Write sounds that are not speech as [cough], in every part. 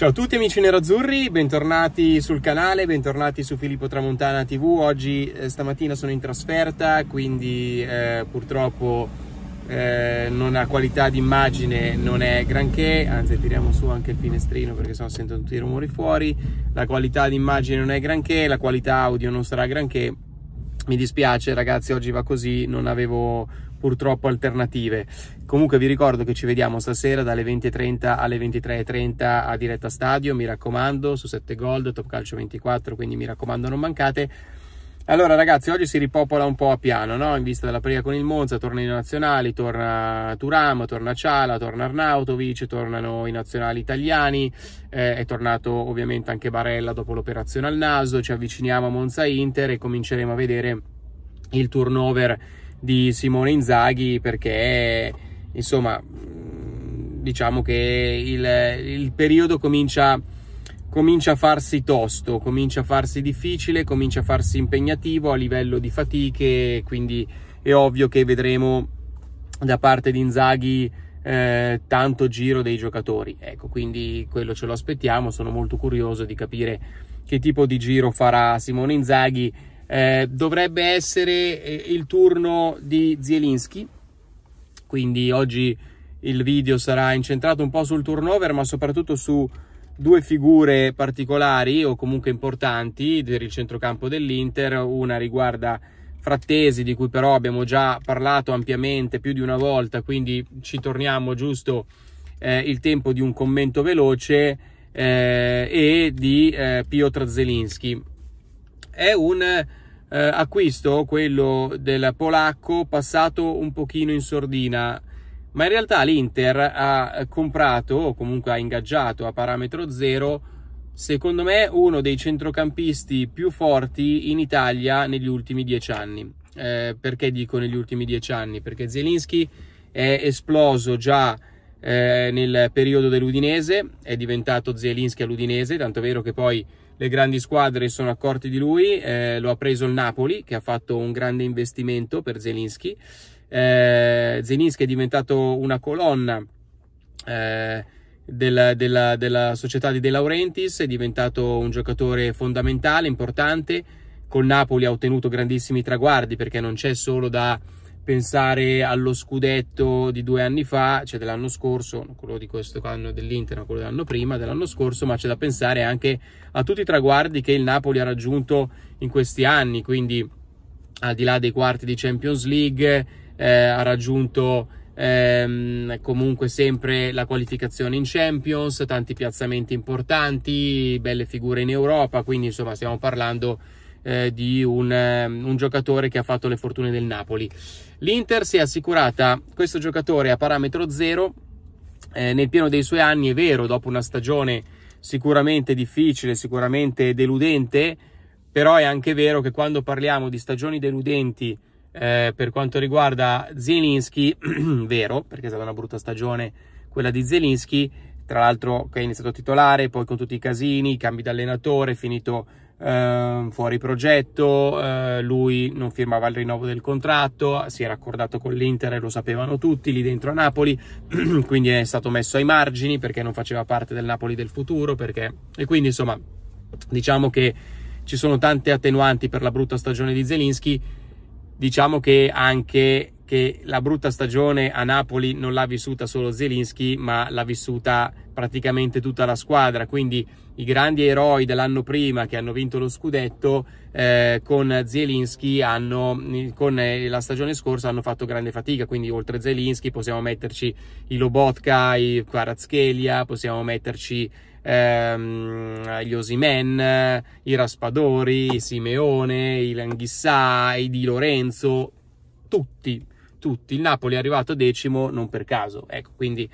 Ciao a tutti amici nerazzurri, bentornati sul canale, bentornati su Filippo Tramontana TV. Oggi eh, stamattina sono in trasferta, quindi eh, purtroppo eh, non ha qualità d'immagine, non è granché, anzi tiriamo su anche il finestrino perché sennò sento tutti i rumori fuori. La qualità d'immagine non è granché, la qualità audio non sarà granché. Mi dispiace ragazzi, oggi va così, non avevo purtroppo alternative. Comunque vi ricordo che ci vediamo stasera dalle 20.30 alle 23.30 a diretta stadio, mi raccomando, su 7 Gold, Top Calcio 24, quindi mi raccomando non mancate. Allora ragazzi, oggi si ripopola un po' a piano, no? in vista della prega con il Monza, torna i nazionali, torna Turam, torna Ciala, torna Arnautovic, tornano i nazionali italiani, eh, è tornato ovviamente anche Barella dopo l'operazione al naso, ci avviciniamo a Monza Inter e cominceremo a vedere il turnover di Simone Inzaghi perché insomma diciamo che il, il periodo comincia, comincia a farsi tosto, comincia a farsi difficile, comincia a farsi impegnativo a livello di fatiche, quindi è ovvio che vedremo da parte di Inzaghi eh, tanto giro dei giocatori. Ecco, quindi quello ce lo aspettiamo. Sono molto curioso di capire che tipo di giro farà Simone Inzaghi eh, dovrebbe essere eh, il turno di Zielinski, quindi oggi il video sarà incentrato un po' sul turnover, ma soprattutto su due figure particolari o comunque importanti per il centrocampo dell'Inter. Una riguarda Frattesi, di cui però abbiamo già parlato ampiamente più di una volta, quindi ci torniamo giusto eh, il tempo di un commento veloce, eh, e di eh, Piotr Zelinski. È un eh, acquisto, quello del polacco, passato un pochino in sordina, ma in realtà l'Inter ha comprato, o comunque ha ingaggiato a parametro zero, secondo me uno dei centrocampisti più forti in Italia negli ultimi dieci anni. Eh, perché dico negli ultimi dieci anni? Perché Zelinski è esploso già eh, nel periodo dell'Udinese, è diventato Zelinski all'Udinese, tanto vero che poi le grandi squadre sono accorti di lui, eh, lo ha preso il Napoli che ha fatto un grande investimento per Zelinski. Eh, Zelinski è diventato una colonna eh, della, della, della, società di De Laurentiis, è diventato un giocatore fondamentale, importante, col Napoli ha ottenuto grandissimi traguardi perché non c'è solo da pensare allo scudetto di due anni fa, cioè dell'anno scorso, non quello di questo anno dell'Inter, ma quello dell'anno prima, dell'anno scorso, ma c'è da pensare anche a tutti i traguardi che il Napoli ha raggiunto in questi anni, quindi al di là dei quarti di Champions League, eh, ha raggiunto ehm, comunque sempre la qualificazione in Champions, tanti piazzamenti importanti, belle figure in Europa, quindi insomma stiamo parlando eh, di un, ehm, un, giocatore che ha fatto le fortune del Napoli. L'Inter si è assicurata questo giocatore a parametro zero eh, nel pieno dei suoi anni, è vero, dopo una stagione sicuramente difficile, sicuramente deludente, però è anche vero che quando parliamo di stagioni deludenti eh, per quanto riguarda Zielinski, [clears throat] vero, perché è stata una brutta stagione quella di Zielinski, tra l'altro che è iniziato titolare, poi con tutti i casini, i cambi d'allenatore, finito eh, fuori progetto, eh, lui non firmava il rinnovo del contratto, si era accordato con l'Inter e lo sapevano tutti lì dentro a Napoli, [clears throat] quindi è stato messo ai margini perché non faceva parte del Napoli del futuro, perché... e quindi insomma diciamo che ci sono tante attenuanti per la brutta stagione di Zelinski, diciamo che anche che la brutta stagione a Napoli non l'ha vissuta solo Zelinski, ma l'ha vissuta praticamente tutta la squadra, quindi i grandi eroi dell'anno prima che hanno vinto lo scudetto eh, con Zielinski hanno, con eh, la stagione scorsa hanno fatto grande fatica, quindi oltre Zielinski possiamo metterci i Lobotka, i Kvaratskhelia, possiamo metterci ehm, gli Osimen, i Raspadori, i Simeone, i Langhissà, i Di Lorenzo, tutti, tutti. Il Napoli è arrivato decimo non per caso, ecco, quindi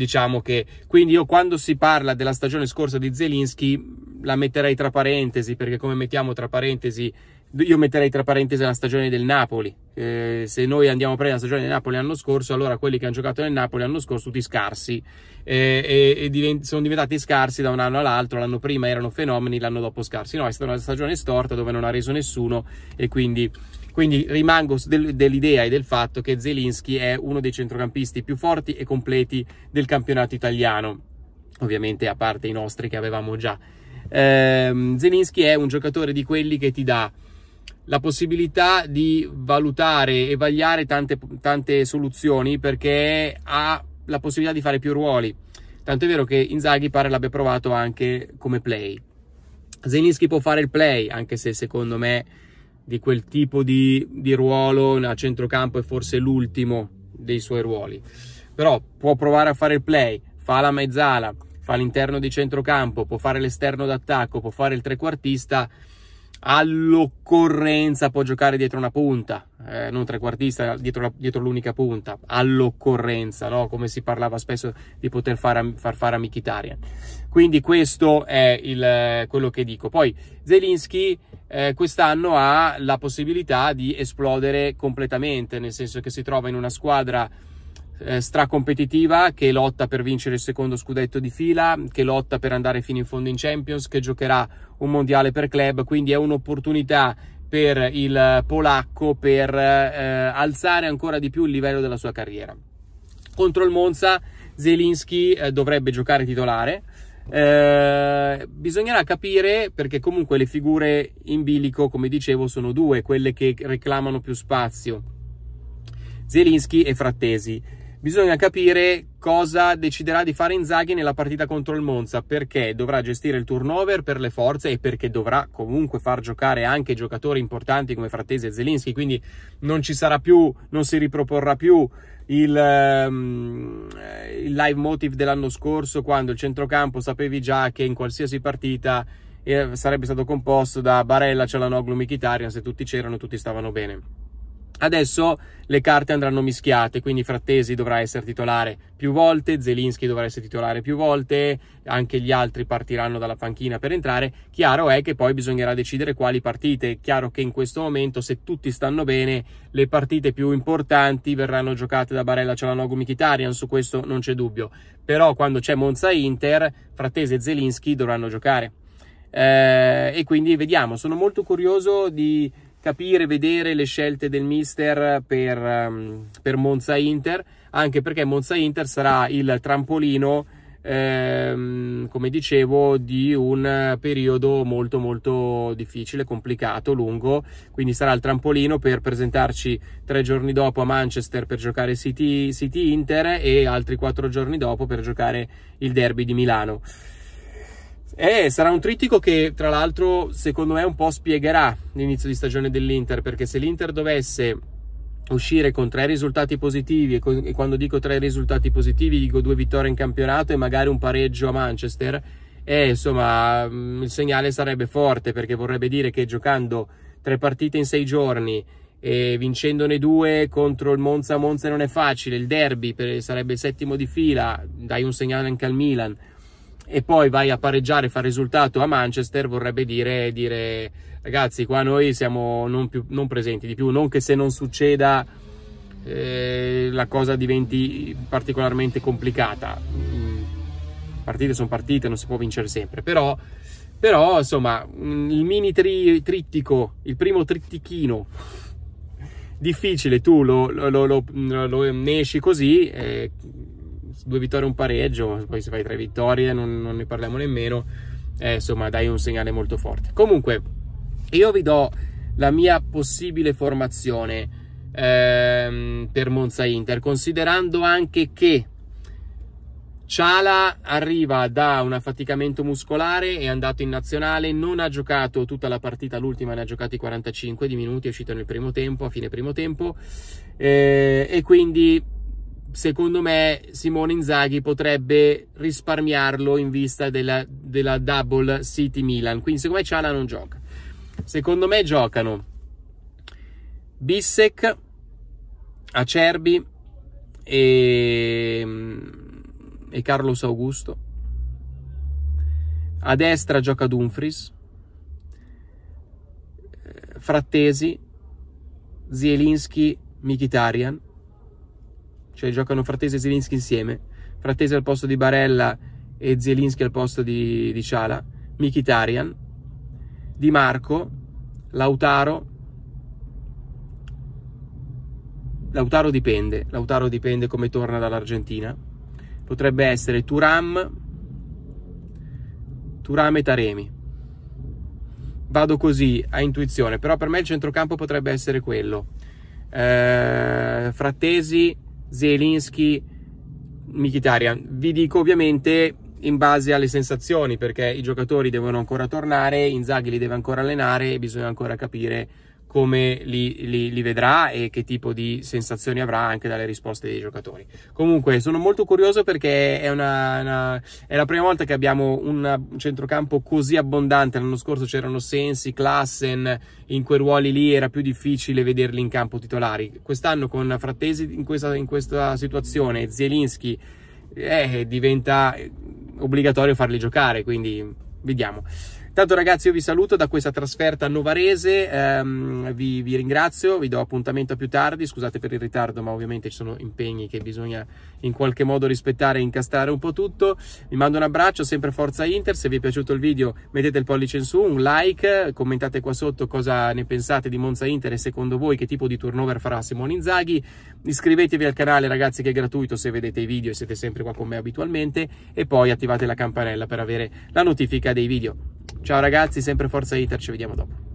diciamo che quindi io quando si parla della stagione scorsa di Zelinski la metterei tra parentesi perché come mettiamo tra parentesi io metterei tra parentesi la stagione del Napoli eh, se noi andiamo a prendere la stagione del Napoli l'anno scorso allora quelli che hanno giocato nel Napoli l'anno scorso tutti scarsi eh, e, e divent- sono diventati scarsi da un anno all'altro l'anno prima erano fenomeni l'anno dopo scarsi no è stata una stagione storta dove non ha reso nessuno e quindi quindi rimango dell'idea e del fatto che Zelinski è uno dei centrocampisti più forti e completi del campionato italiano, ovviamente a parte i nostri che avevamo già. Eh, Zelinski è un giocatore di quelli che ti dà la possibilità di valutare e vagliare tante, tante soluzioni perché ha la possibilità di fare più ruoli. Tanto è vero che Inzaghi pare l'abbia provato anche come play. Zelinski può fare il play, anche se secondo me di quel tipo di, di ruolo a centrocampo è forse l'ultimo dei suoi ruoli. Però può provare a fare il play, fa la mezzala, fa l'interno di centrocampo, può fare l'esterno d'attacco, può fare il trequartista all'occorrenza può giocare dietro una punta, eh, non trequartista, dietro, la, dietro l'unica punta, all'occorrenza, no? come si parlava spesso di poter far, far fare a Mkhitaryan. Quindi questo è il, eh, quello che dico. Poi Zelinski eh, quest'anno ha la possibilità di esplodere completamente, nel senso che si trova in una squadra eh, stracompetitiva che lotta per vincere il secondo scudetto di fila, che lotta per andare fino in fondo in Champions, che giocherà un mondiale per club, quindi è un'opportunità per il polacco per eh, alzare ancora di più il livello della sua carriera. Contro il Monza Zelinski eh, dovrebbe giocare titolare. Eh, bisognerà capire perché comunque le figure in bilico, come dicevo, sono due, quelle che reclamano più spazio. Zelinski e Frattesi. Bisogna capire cosa deciderà di fare Inzaghi nella partita contro il Monza, perché dovrà gestire il turnover per le forze e perché dovrà comunque far giocare anche giocatori importanti come Frattesi e Zelinski, quindi non ci sarà più, non si riproporrà più il, um, il live motive dell'anno scorso quando il centrocampo sapevi già che in qualsiasi partita eh, sarebbe stato composto da Barella, Cialanoglu, Michitarian, se tutti c'erano tutti stavano bene. Adesso le carte andranno mischiate, quindi Frattesi dovrà essere titolare più volte, Zelinski dovrà essere titolare più volte, anche gli altri partiranno dalla panchina per entrare. Chiaro è che poi bisognerà decidere quali partite. Chiaro che in questo momento, se tutti stanno bene, le partite più importanti verranno giocate da Barella, Cialanogu, Mkhitaryan, su questo non c'è dubbio. Però quando c'è Monza-Inter, Frattesi e Zelinski dovranno giocare. Eh, e quindi vediamo, sono molto curioso di capire, vedere le scelte del mister per, ehm, per Monza Inter, anche perché Monza Inter sarà il trampolino, ehm, come dicevo, di un periodo molto molto difficile, complicato, lungo, quindi sarà il trampolino per presentarci tre giorni dopo a Manchester per giocare City, City Inter e altri quattro giorni dopo per giocare il derby di Milano. Eh, sarà un trittico che tra l'altro secondo me un po' spiegherà l'inizio di stagione dell'Inter perché se l'Inter dovesse uscire con tre risultati positivi e, con, e quando dico tre risultati positivi dico due vittorie in campionato e magari un pareggio a Manchester eh, insomma mm, il segnale sarebbe forte perché vorrebbe dire che giocando tre partite in sei giorni e vincendone due contro il Monza Monza non è facile il derby per, sarebbe il settimo di fila dai un segnale anche al Milan e poi vai a pareggiare e fa risultato a Manchester vorrebbe dire, dire ragazzi qua noi siamo non, più, non, presenti di più, non che se non succeda eh, la cosa diventi particolarmente complicata, mm, partite sono partite, non si può vincere sempre, però, però insomma mm, il mini tri trittico, il primo trittichino difficile tu lo, lo, lo, lo, esci così eh, due vittorie e un pareggio, poi se fai tre vittorie non, non ne parliamo nemmeno, eh, insomma dai un segnale molto forte. Comunque, io vi do la mia possibile formazione ehm, per Monza Inter, considerando anche che Ciala arriva da un affaticamento muscolare, è andato in nazionale, non ha giocato tutta la partita, l'ultima ne ha giocati 45 di minuti, è uscito nel primo tempo, a fine primo tempo, eh, e quindi secondo me Simone Inzaghi potrebbe risparmiarlo in vista della, della double City Milan. Quindi secondo me Ciala non gioca. Secondo me giocano Bissek, Acerbi e, mm, e Carlos Augusto. A destra gioca Dumfries, eh, Frattesi, Zielinski, Mikitarian cioè giocano Frattesi e Zelinski insieme, Frattesi al posto di Barella e Zelinski al posto di, di Ciala, Mikitarian, Di Marco, Lautaro, Lautaro dipende, Lautaro dipende come torna dall'Argentina, potrebbe essere Turam, Turam e Taremi. Vado così a intuizione, però per me il centrocampo potrebbe essere quello. Eh, frattesi, Zelinski, Mkhitaryan. Vi dico ovviamente in base alle sensazioni perché i giocatori devono ancora tornare, Inzaghi li deve ancora allenare e bisogna ancora capire come li, li, li, vedrà e che tipo di sensazioni avrà anche dalle risposte dei giocatori. Comunque sono molto curioso perché è, una, una, è la prima volta che abbiamo un centrocampo così abbondante. L'anno scorso c'erano Sensi, Klassen, in quei ruoli lì era più difficile vederli in campo titolari. Quest'anno con Frattesi in questa, in questa situazione, Zielinski, eh, diventa obbligatorio farli giocare, quindi vediamo. Tanto ragazzi io vi saluto da questa trasferta novarese, ehm, vi, vi, ringrazio, vi do appuntamento più tardi, scusate per il ritardo ma ovviamente ci sono impegni che bisogna in qualche modo rispettare e incastrare un po' tutto. Vi mando un abbraccio, sempre Forza Inter, se vi è piaciuto il video mettete il pollice in su, un like, commentate qua sotto cosa ne pensate di Monza Inter e secondo voi che tipo di turnover farà Simone Inzaghi. Iscrivetevi al canale ragazzi che è gratuito se vedete i video e siete sempre qua con me abitualmente e poi attivate la campanella per avere la notifica dei video. Ciao ragazzi, sempre Forza Iter, ci vediamo dopo.